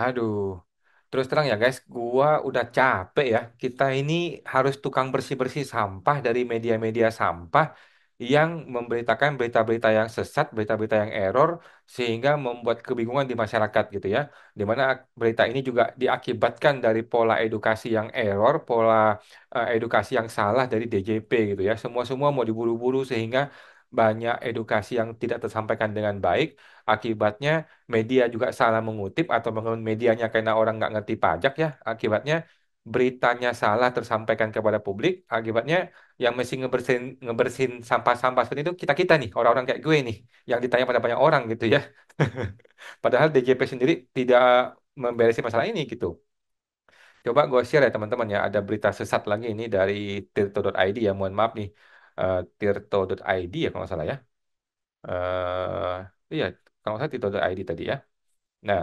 Aduh, terus terang ya guys, gua udah capek ya. Kita ini harus tukang bersih-bersih sampah dari media-media sampah yang memberitakan berita-berita yang sesat, berita-berita yang error, sehingga membuat kebingungan di masyarakat gitu ya. Dimana berita ini juga diakibatkan dari pola edukasi yang error, pola uh, edukasi yang salah dari DJP gitu ya. Semua-semua mau diburu-buru sehingga banyak edukasi yang tidak tersampaikan dengan baik. Akibatnya media juga salah mengutip atau mengutip medianya karena orang nggak ngerti pajak ya. Akibatnya beritanya salah tersampaikan kepada publik. Akibatnya yang mesti ngebersihin ngebersihin sampah-sampah seperti itu kita-kita nih, orang-orang kayak gue nih yang ditanya pada banyak orang gitu ya. Padahal DJP sendiri tidak memberesi masalah ini gitu. Coba gue share ya teman-teman ya, ada berita sesat lagi ini dari tirto.id ya, mohon maaf nih uh, tirto.id ya kalau salah ya. Uh, iya, kalau saya tirto.id tadi ya. Nah,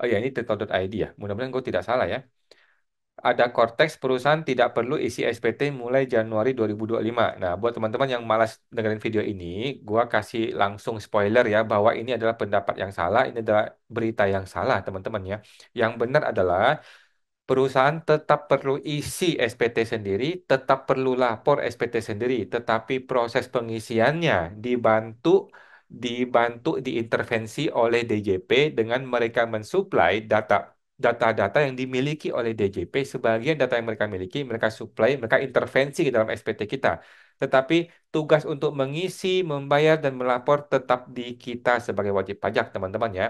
oh ya ini tirto.id ya. Mudah-mudahan gue tidak salah ya. Ada korteks perusahaan tidak perlu isi SPT mulai Januari 2025. Nah, buat teman-teman yang malas dengerin video ini, gua kasih langsung spoiler ya bahwa ini adalah pendapat yang salah, ini adalah berita yang salah, teman-teman ya. Yang benar adalah perusahaan tetap perlu isi SPT sendiri, tetap perlu lapor SPT sendiri, tetapi proses pengisiannya dibantu dibantu diintervensi oleh DJP dengan mereka mensuplai data data-data yang dimiliki oleh DJP sebagian data yang mereka miliki mereka supply mereka intervensi ke dalam SPT kita tetapi tugas untuk mengisi, membayar, dan melapor tetap di kita sebagai wajib pajak, teman-teman ya.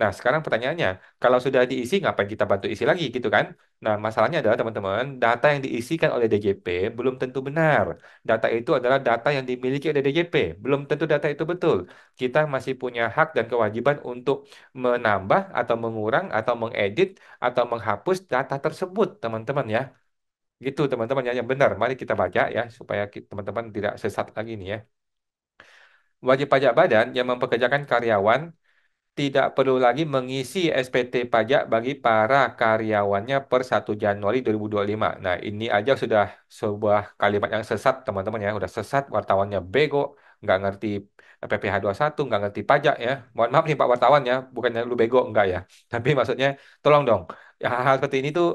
Nah, sekarang pertanyaannya, kalau sudah diisi, ngapain kita bantu isi lagi gitu kan? Nah, masalahnya adalah teman-teman, data yang diisikan oleh DJP belum tentu benar. Data itu adalah data yang dimiliki oleh DJP, belum tentu data itu betul. Kita masih punya hak dan kewajiban untuk menambah atau mengurang atau mengedit atau menghapus data tersebut, teman-teman ya. Gitu teman-teman yang ya, benar. Mari kita baca ya, supaya teman-teman tidak sesat lagi nih ya. Wajib pajak badan yang mempekerjakan karyawan tidak perlu lagi mengisi SPT pajak bagi para karyawannya per 1 Januari 2025. Nah, ini aja sudah sebuah kalimat yang sesat, teman-teman ya. sudah sesat, wartawannya bego, nggak ngerti PPh 21, nggak ngerti pajak ya. Mohon maaf nih Pak wartawan ya, bukannya lu bego, enggak ya. Tapi maksudnya, tolong dong, ya, hal-hal seperti ini tuh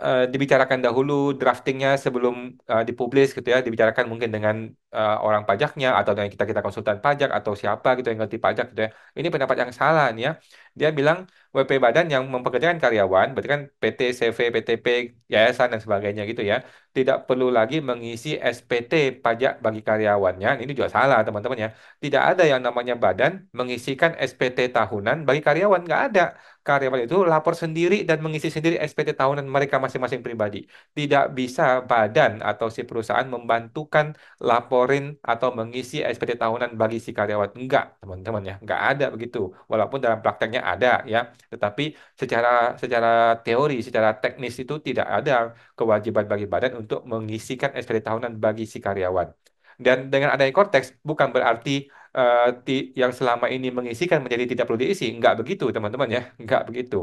Eh, dibicarakan dahulu draftingnya sebelum uh, dipublis gitu ya dibicarakan mungkin dengan uh, orang pajaknya atau dengan kita kita konsultan pajak atau siapa gitu yang ngerti pajak gitu ya. Ini pendapat yang salah nih ya. Dia bilang WP badan yang mempekerjakan karyawan berarti kan PT, CV, PTP, yayasan dan sebagainya gitu ya. Tidak perlu lagi mengisi SPT pajak bagi karyawannya. Ini juga salah teman-teman ya. Tidak ada yang namanya badan mengisikan SPT tahunan bagi karyawan nggak ada. Karyawan itu lapor sendiri dan mengisi sendiri SPT tahunan mereka masing-masing pribadi. Tidak bisa badan atau si perusahaan membantukan lapor ngelaporin atau mengisi SPT tahunan bagi si karyawan. Enggak, teman-teman ya, enggak ada begitu. Walaupun dalam prakteknya ada ya, tetapi secara secara teori, secara teknis itu tidak ada kewajiban bagi badan untuk mengisikan SPT tahunan bagi si karyawan. Dan dengan adanya korteks bukan berarti uh, yang selama ini mengisikan menjadi tidak perlu diisi. Enggak begitu, teman-teman ya. Enggak begitu.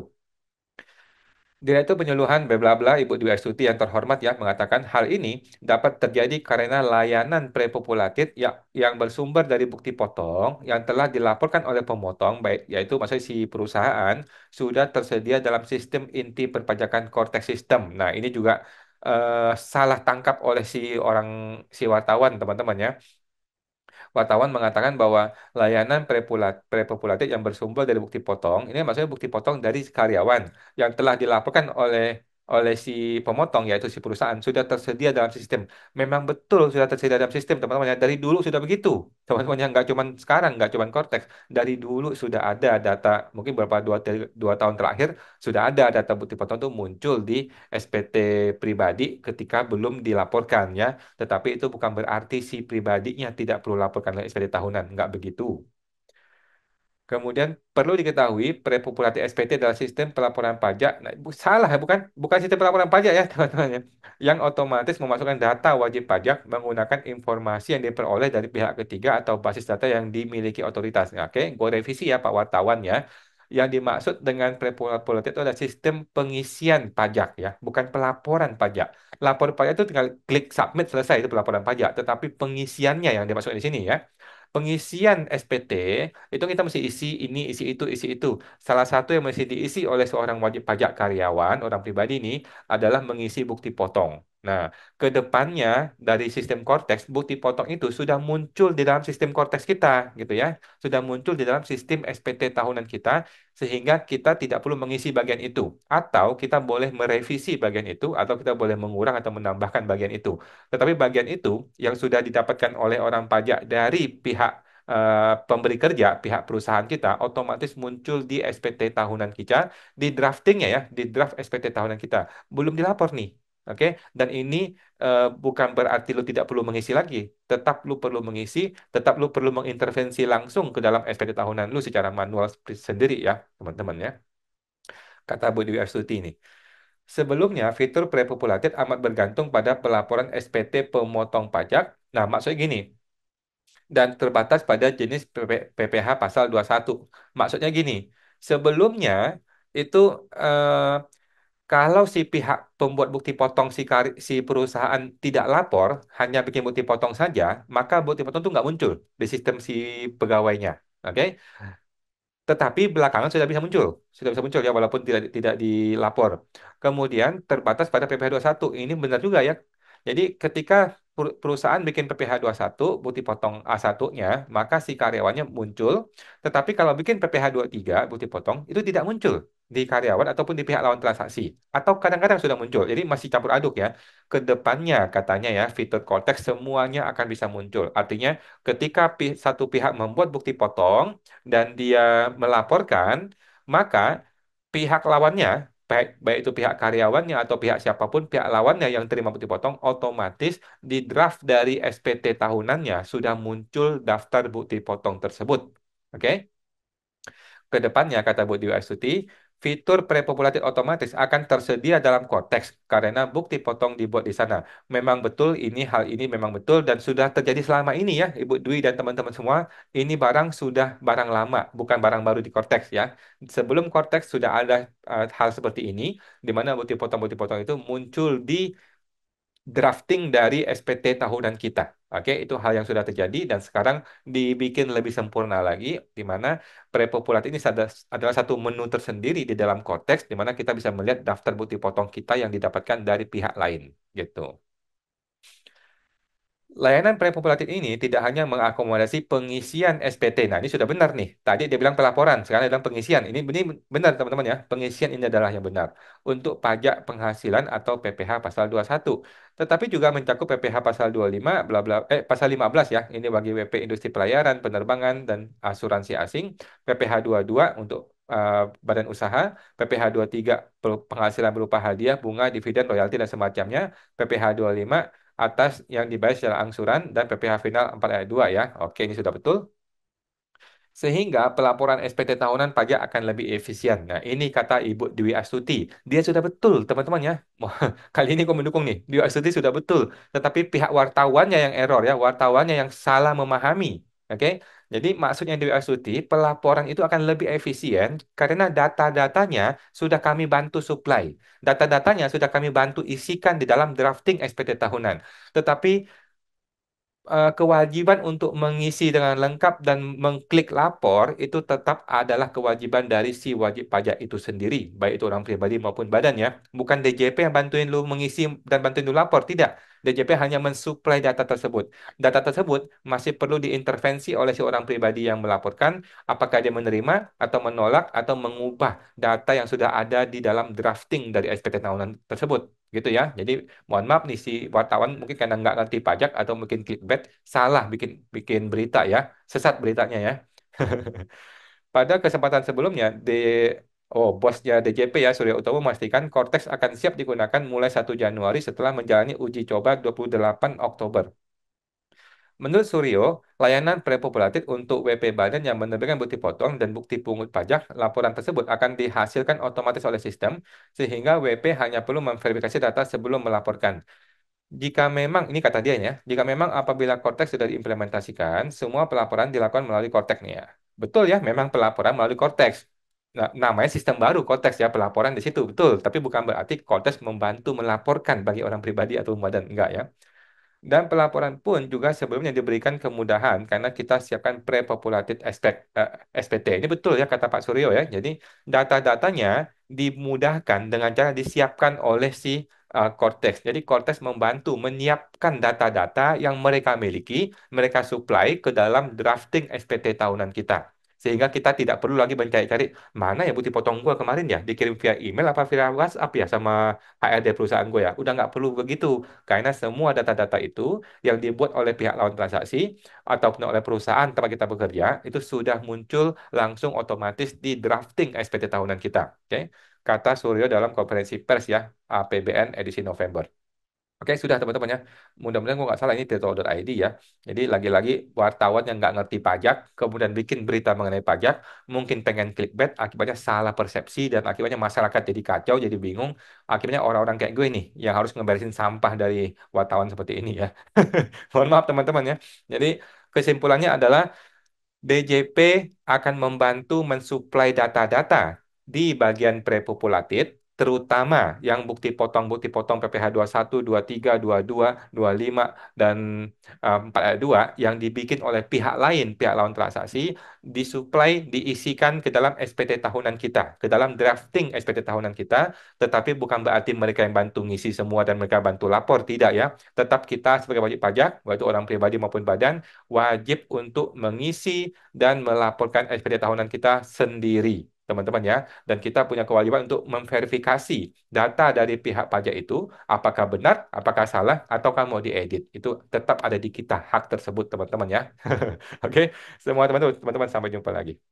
Direktur Penyuluhan Blablabla Ibu Dwi Astuti yang terhormat ya mengatakan hal ini dapat terjadi karena layanan prepopulatif ya, yang bersumber dari bukti potong yang telah dilaporkan oleh pemotong baik yaitu maksudnya si perusahaan sudah tersedia dalam sistem inti perpajakan Cortex System. Nah, ini juga uh, salah tangkap oleh si orang si wartawan teman-teman ya wartawan mengatakan bahwa layanan prepopulatif yang bersumber dari bukti potong, ini maksudnya bukti potong dari karyawan yang telah dilaporkan oleh oleh si pemotong yaitu si perusahaan sudah tersedia dalam sistem. Memang betul sudah tersedia dalam sistem teman-teman ya. Dari dulu sudah begitu. Teman-teman yang nggak cuman sekarang, nggak cuman Cortex. Dari dulu sudah ada data mungkin beberapa dua, dua tahun terakhir sudah ada data bukti potong itu muncul di SPT pribadi ketika belum dilaporkan ya. Tetapi itu bukan berarti si pribadinya tidak perlu laporkan ke SPT tahunan. Nggak begitu. Kemudian perlu diketahui prepopulasi SPT adalah sistem pelaporan pajak. Nah, bu, salah bukan bukan sistem pelaporan pajak ya teman-teman ya. yang otomatis memasukkan data wajib pajak menggunakan informasi yang diperoleh dari pihak ketiga atau basis data yang dimiliki otoritas. Nah, Oke, gue revisi ya Pak wartawan ya. Yang dimaksud dengan prepopulasi itu adalah sistem pengisian pajak ya, bukan pelaporan pajak. Laporan pajak itu tinggal klik submit selesai itu pelaporan pajak, tetapi pengisiannya yang dimaksud di sini ya pengisian SPT itu kita mesti isi ini, isi itu, isi itu. Salah satu yang mesti diisi oleh seorang wajib pajak karyawan, orang pribadi ini adalah mengisi bukti potong. Nah, ke depannya dari sistem korteks, bukti potong itu sudah muncul di dalam sistem korteks kita, gitu ya. Sudah muncul di dalam sistem SPT tahunan kita, sehingga kita tidak perlu mengisi bagian itu. Atau kita boleh merevisi bagian itu, atau kita boleh mengurang atau menambahkan bagian itu. Tetapi bagian itu yang sudah didapatkan oleh orang pajak dari pihak eh, pemberi kerja pihak perusahaan kita otomatis muncul di SPT tahunan kita di draftingnya ya di draft SPT tahunan kita belum dilapor nih Oke, okay? dan ini uh, bukan berarti lu tidak perlu mengisi lagi, tetap lu perlu mengisi, tetap lu perlu mengintervensi langsung ke dalam SPT tahunan lu secara manual sendiri ya, teman-teman ya. Kata Bu Dewi Astuti ini. Sebelumnya, fitur prepopulated amat bergantung pada pelaporan SPT pemotong pajak. Nah, maksudnya gini, dan terbatas pada jenis PPH pasal 21. Maksudnya gini, sebelumnya itu eh, kalau si pihak pembuat bukti potong si, kari, si perusahaan tidak lapor, hanya bikin bukti potong saja, maka bukti potong itu nggak muncul di sistem si pegawainya. Oke? Okay? Tetapi belakangan sudah bisa muncul, sudah bisa muncul ya walaupun tidak tidak dilapor. Kemudian terbatas pada PPh 21. Ini benar juga ya. Jadi ketika perusahaan bikin PPh 21 bukti potong A1-nya, maka si karyawannya muncul. Tetapi kalau bikin PPh 23 bukti potong itu tidak muncul di karyawan ataupun di pihak lawan transaksi atau kadang-kadang sudah muncul. Jadi masih campur aduk ya. Kedepannya katanya ya fitur cortex semuanya akan bisa muncul. Artinya ketika pi satu pihak membuat bukti potong dan dia melaporkan, maka pihak lawannya baik, baik itu pihak karyawannya atau pihak siapapun pihak lawannya yang terima bukti potong otomatis di draft dari SPT tahunannya sudah muncul daftar bukti potong tersebut. Oke? Okay? Kedepannya kata Bu Dewi Astuti, fitur prepopulated otomatis akan tersedia dalam konteks karena bukti potong dibuat di sana. Memang betul ini hal ini memang betul dan sudah terjadi selama ini ya Ibu Dwi dan teman-teman semua. Ini barang sudah barang lama, bukan barang baru di konteks ya. Sebelum konteks sudah ada uh, hal seperti ini di mana bukti potong-bukti potong itu muncul di drafting dari SPT tahunan kita. Oke, itu hal yang sudah terjadi dan sekarang dibikin lebih sempurna lagi di mana prepopulasi ini adalah satu menu tersendiri di dalam konteks di mana kita bisa melihat daftar bukti potong kita yang didapatkan dari pihak lain gitu. Layanan prepopulatif ini tidak hanya mengakomodasi pengisian SPT. Nah, ini sudah benar nih. Tadi dia bilang pelaporan, sekarang dia bilang pengisian. Ini, ini benar teman-teman ya. Pengisian ini adalah yang benar untuk pajak penghasilan atau PPh pasal 21. Tetapi juga mencakup PPh pasal 25 bla bla eh pasal 15 ya. Ini bagi WP industri pelayaran, penerbangan dan asuransi asing, PPh 22 untuk eh, badan usaha, PPh 23 penghasilan berupa hadiah, bunga, dividen, royalti dan semacamnya, PPh 25 atas yang dibayar secara angsuran dan PPh final 4 ayat 2 ya. Oke, ini sudah betul. Sehingga pelaporan SPT tahunan pajak akan lebih efisien. Nah, ini kata Ibu Dewi Astuti. Dia sudah betul, teman-teman ya. Kali ini kau mendukung nih. Dewi Astuti sudah betul. Tetapi pihak wartawannya yang error ya. Wartawannya yang salah memahami Oke, jadi maksudnya di Astuti, pelaporan itu akan lebih efisien karena data-datanya sudah kami bantu supply. Data-datanya sudah kami bantu isikan di dalam drafting SPT tahunan. Tetapi uh, kewajiban untuk mengisi dengan lengkap dan mengklik lapor itu tetap adalah kewajiban dari si wajib pajak itu sendiri, baik itu orang pribadi maupun badan ya. Bukan DJP yang bantuin lu mengisi dan bantuin lu lapor, tidak. DJP hanya mensuplai data tersebut. Data tersebut masih perlu diintervensi oleh si orang pribadi yang melaporkan, apakah dia menerima atau menolak atau mengubah data yang sudah ada di dalam drafting dari SPT tahunan tersebut gitu ya. Jadi mohon maaf nih si wartawan mungkin karena nggak ngerti pajak atau mungkin clickbait salah bikin bikin berita ya, sesat beritanya ya. Pada kesempatan sebelumnya, di oh bosnya DJP ya Surya Utomo memastikan Cortex akan siap digunakan mulai 1 Januari setelah menjalani uji coba 28 Oktober. Menurut Suryo, layanan prepopulatif untuk WP Badan yang menerbitkan bukti potong dan bukti pungut pajak, laporan tersebut akan dihasilkan otomatis oleh sistem, sehingga WP hanya perlu memverifikasi data sebelum melaporkan. Jika memang, ini kata dia ya, jika memang apabila Cortex sudah diimplementasikan, semua pelaporan dilakukan melalui Cortex nih ya. Betul ya, memang pelaporan melalui Cortex. Nah, namanya sistem baru Cortex ya, pelaporan di situ, betul. Tapi bukan berarti Cortex membantu melaporkan bagi orang pribadi atau badan, enggak ya. Dan pelaporan pun juga sebelumnya diberikan kemudahan karena kita siapkan pre-populated SPT. Eh, Ini betul ya kata Pak Suryo ya. Jadi data-datanya dimudahkan dengan cara disiapkan oleh si eh, Cortex. Jadi Cortex membantu menyiapkan data-data yang mereka miliki, mereka supply ke dalam drafting SPT tahunan kita sehingga kita tidak perlu lagi mencari-cari mana ya bukti potong gue kemarin ya dikirim via email apa via WhatsApp ya sama HRD perusahaan gue ya udah nggak perlu begitu karena semua data-data itu yang dibuat oleh pihak lawan transaksi ataupun oleh perusahaan tempat kita bekerja itu sudah muncul langsung otomatis di drafting SPT tahunan kita oke okay? kata Suryo dalam konferensi pers ya APBN edisi November Oke, sudah teman-teman ya. Mudah-mudahan gue nggak salah ini tirto.id ya. Jadi lagi-lagi wartawan yang nggak ngerti pajak, kemudian bikin berita mengenai pajak, mungkin pengen clickbait, akibatnya salah persepsi, dan akibatnya masyarakat jadi kacau, jadi bingung. Akibatnya orang-orang kayak gue nih, yang harus ngeberesin sampah dari wartawan seperti ini ya. Mohon maaf teman-teman ya. Jadi kesimpulannya adalah DJP akan membantu mensuplai data-data di bagian prepopulatif terutama yang bukti potong bukti potong PPh 21, 23, 22, 25 dan um, eh, 4 ayat 2 yang dibikin oleh pihak lain, pihak lawan transaksi disuplai diisikan ke dalam SPT tahunan kita, ke dalam drafting SPT tahunan kita, tetapi bukan berarti mereka yang bantu ngisi semua dan mereka bantu lapor tidak ya. Tetap kita sebagai wajib pajak, baik orang pribadi maupun badan, wajib untuk mengisi dan melaporkan SPT tahunan kita sendiri teman-teman ya. Dan kita punya kewajiban untuk memverifikasi data dari pihak pajak itu, apakah benar, apakah salah, ataukah mau diedit. Itu tetap ada di kita hak tersebut, teman-teman ya. Oke, okay? semua teman-teman, teman-teman sampai jumpa lagi.